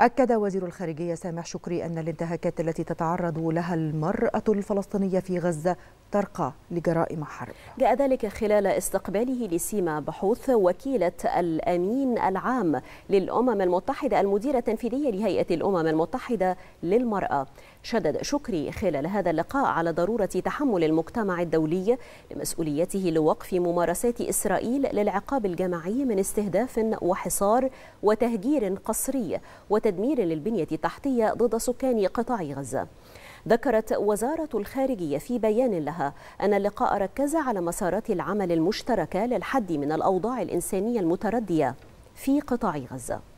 أكد وزير الخارجية سامح شكري أن الانتهاكات التي تتعرض لها المرأة الفلسطينية في غزة ترقى لجرائم حرب جاء ذلك خلال استقباله لسيما بحوث وكيلة الأمين العام للأمم المتحدة المديرة التنفيذية لهيئة الأمم المتحدة للمرأة شدد شكري خلال هذا اللقاء على ضرورة تحمل المجتمع الدولي لمسؤوليته لوقف ممارسات إسرائيل للعقاب الجماعي من استهداف وحصار وتهجير قسري وتدمير للبنية التحتية ضد سكان قطاع غزة ذكرت وزارة الخارجية في بيان لها أن اللقاء ركز على مسارات العمل المشتركة للحد من الأوضاع الإنسانية المتردية في قطاع غزة